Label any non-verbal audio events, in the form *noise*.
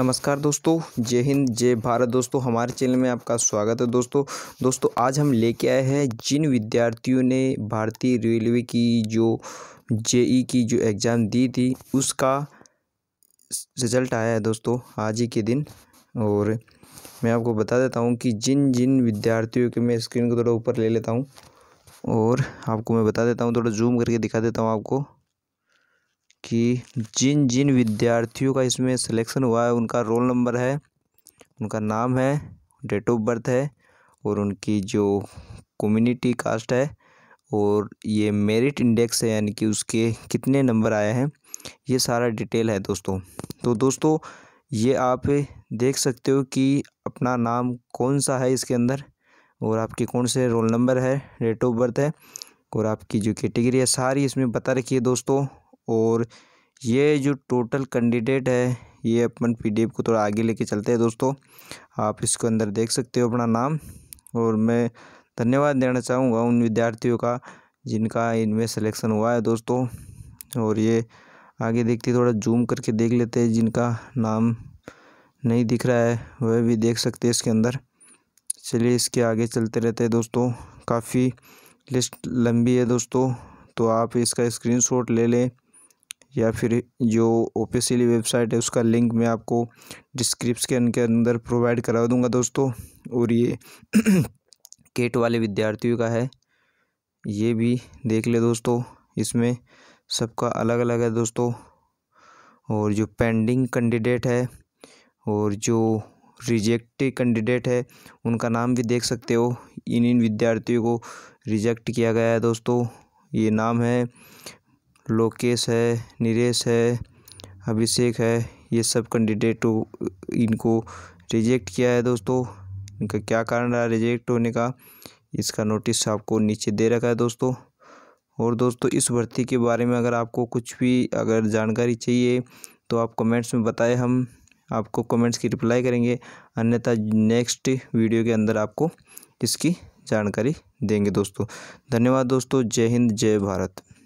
नमस्कार दोस्तों जय हिंद जय भारत दोस्तों हमारे चैनल में आपका स्वागत है दोस्तों दोस्तों आज हम लेके आए हैं जिन विद्यार्थियों ने भारतीय रेलवे की जो जेई की जो एग्ज़ाम दी थी उसका रिजल्ट आया है दोस्तों आज ही के दिन और मैं आपको बता देता हूँ कि जिन जिन विद्यार्थियों के मैं स्क्रीन को थोड़ा ऊपर ले लेता हूँ और आपको मैं बता देता हूँ थोड़ा जूम करके दिखा देता हूँ आपको कि जिन जिन विद्यार्थियों का इसमें सिलेक्शन हुआ है उनका रोल नंबर है उनका नाम है डेट ऑफ बर्थ है और उनकी जो कम्युनिटी कास्ट है और ये मेरिट इंडेक्स है यानी कि उसके कितने नंबर आए हैं ये सारा डिटेल है दोस्तों तो दोस्तों ये आप देख सकते हो कि अपना नाम कौन सा है इसके अंदर और आपके कौन से रोल नंबर है डेट ऑफ बर्थ है और आपकी जो कैटेगरी है सारी इसमें बता रखी है दोस्तों और ये जो टोटल कैंडिडेट है ये अपन पीडीएफ को थोड़ा आगे लेके चलते हैं दोस्तों आप इसको अंदर देख सकते हो अपना नाम और मैं धन्यवाद देना चाहूँगा उन विद्यार्थियों का जिनका इनमें सिलेक्शन हुआ है दोस्तों और ये आगे देखते थोड़ा जूम करके देख लेते हैं जिनका नाम नहीं दिख रहा है वह भी देख सकते हैं इसके अंदर चलिए इसके आगे चलते रहते हैं दोस्तों काफ़ी लिस्ट लंबी है दोस्तों तो आप इसका स्क्रीनशॉट ले लें या फिर जो ऑफिशियली वेबसाइट है उसका लिंक मैं आपको डिस्क्रिप्शन के अंदर प्रोवाइड करा दूंगा दोस्तों और ये केट *clears throat* वाले विद्यार्थियों का है ये भी देख ले दोस्तों इसमें सबका अलग अलग है दोस्तों और जो पेंडिंग कैंडिडेट है और जो रिजेक्ट कैंडिडेट है उनका नाम भी देख सकते हो इन इन विद्यार्थियों को रिजेक्ट किया गया है दोस्तों ये नाम है लोकेश है नीरेश है अभिषेक है ये सब कैंडिडेट इनको रिजेक्ट किया है दोस्तों इनका क्या कारण रहा रिजेक्ट होने का इसका नोटिस आपको नीचे दे रखा है दोस्तों और दोस्तों इस भर्ती के बारे में अगर आपको कुछ भी अगर जानकारी चाहिए तो आप कमेंट्स में बताएं हम आपको कमेंट्स की रिप्लाई करेंगे अन्यथा नेक्स्ट वीडियो के अंदर आपको इसकी जानकारी देंगे दोस्तों धन्यवाद दोस्तों जय हिंद जय भारत